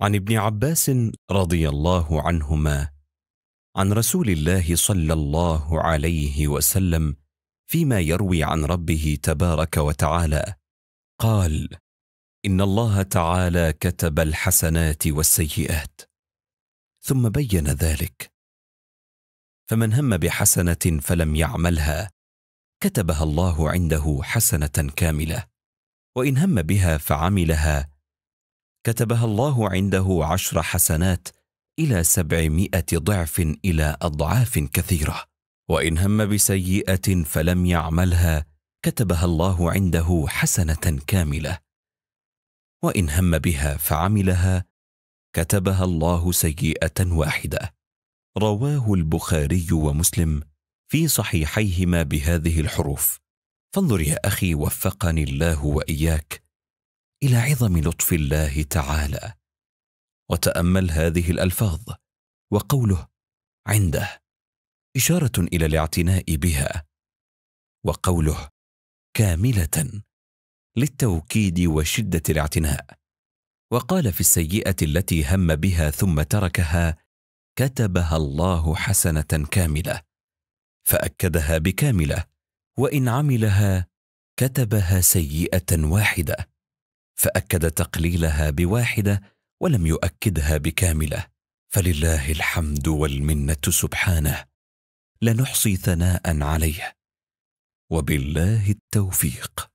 عن ابن عباس رضي الله عنهما عن رسول الله صلى الله عليه وسلم فيما يروي عن ربه تبارك وتعالى قال ان الله تعالى كتب الحسنات والسيئات ثم بين ذلك فمن هم بحسنه فلم يعملها كتبها الله عنده حسنه كامله وان هم بها فعملها كتبها الله عنده عشر حسنات إلى سبعمائة ضعف إلى أضعاف كثيرة وإن هم بسيئة فلم يعملها كتبها الله عنده حسنة كاملة وإن هم بها فعملها كتبها الله سيئة واحدة رواه البخاري ومسلم في صحيحيهما بهذه الحروف فانظر يا أخي وفقني الله وإياك الى عظم لطف الله تعالى وتامل هذه الالفاظ وقوله عنده اشاره الى الاعتناء بها وقوله كامله للتوكيد وشده الاعتناء وقال في السيئه التي هم بها ثم تركها كتبها الله حسنه كامله فاكدها بكامله وان عملها كتبها سيئه واحده فاكد تقليلها بواحده ولم يؤكدها بكامله فلله الحمد والمنه سبحانه لا نحصي ثناء عليه وبالله التوفيق